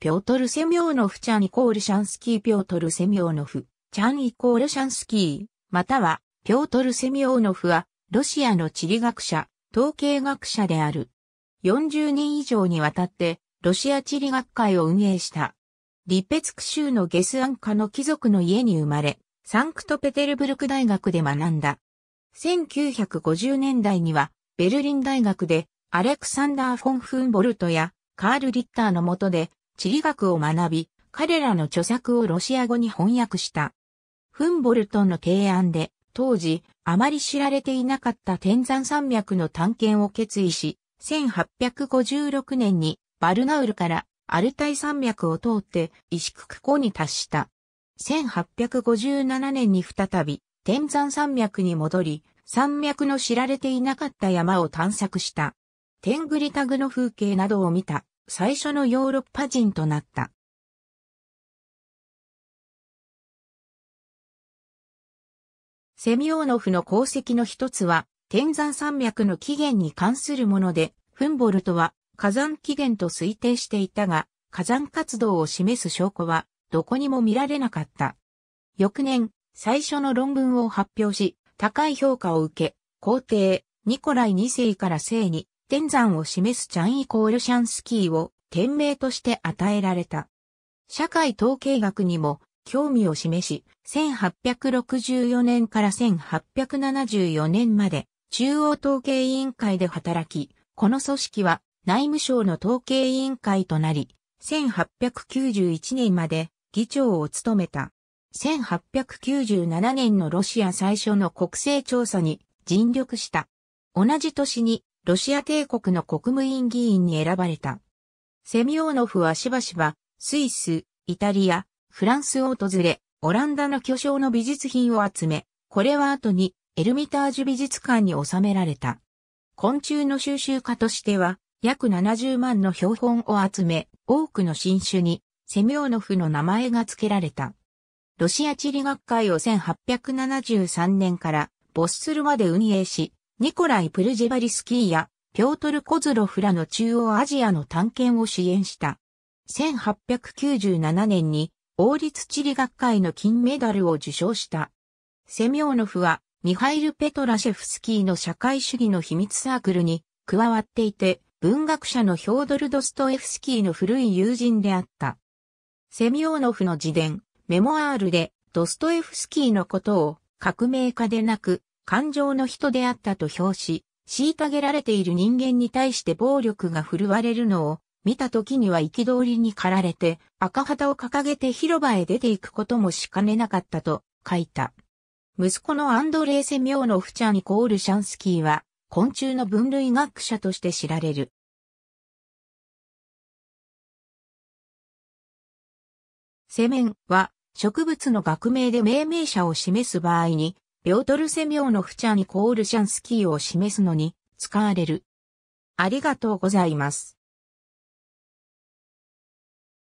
ピョートル・セミョーノフ・チャンイコール・シャンスキー・ピョートル・セミョーノフ、チャンイコール・シャンスキー、または、ピョートル・セミョーノフは、ロシアの地理学者、統計学者である。40年以上にわたって、ロシア地理学会を運営した。リペツク州のゲスアンカの貴族の家に生まれ、サンクトペテルブルク大学で学んだ。1950年代には、ベルリン大学で、アレクサンダー・フォン・フンボルトや、カール・リッターの下で、地理学を学び、彼らの著作をロシア語に翻訳した。フンボルトンの提案で、当時、あまり知られていなかった天山山脈の探検を決意し、1856年にバルナウルからアルタイ山脈を通って石区湖に達した。1857年に再び天山山脈に戻り、山脈の知られていなかった山を探索した。天狗リタグの風景などを見た。最初のヨーロッパ人となった。セミオーノフの功績の一つは、天山山脈の起源に関するもので、フンボルトは火山起源と推定していたが、火山活動を示す証拠はどこにも見られなかった。翌年、最初の論文を発表し、高い評価を受け、皇帝、ニコライ2世から聖に天山を示すチャンイコールシャンスキーを天名として与えられた。社会統計学にも興味を示し、1864年から1874年まで中央統計委員会で働き、この組織は内務省の統計委員会となり、1891年まで議長を務めた。1897年のロシア最初の国勢調査に尽力した。同じ年にロシア帝国の国務院議員に選ばれた。セミオーノフはしばしば、スイス、イタリア、フランスを訪れ、オランダの巨匠の美術品を集め、これは後にエルミタージュ美術館に収められた。昆虫の収集家としては、約70万の標本を集め、多くの新種に、セミオーノフの名前が付けられた。ロシア地理学会を1873年から、ボッスルまで運営し、ニコライ・プルジェバリスキーやピョートル・コズロフらの中央アジアの探検を支援した。1897年に王立地理学会の金メダルを受賞した。セミオノフはミハイル・ペトラシェフスキーの社会主義の秘密サークルに加わっていて、文学者のヒョードル・ドストエフスキーの古い友人であった。セミオノフの自伝、メモアールで、ドストエフスキーのことを革命家でなく、感情の人であったと評し、虐げられている人間に対して暴力が振るわれるのを見た時には憤りに駆られて赤旗を掲げて広場へ出ていくこともしかねなかったと書いた。息子のアンドレーセ・ミョーノフちゃんイコールシャンスキーは昆虫の分類学者として知られる。セメンは植物の学名で命名者を示す場合にピョートル・セミョーノフチャンイコールシャンスキーを示すのに使われる。ありがとうございます。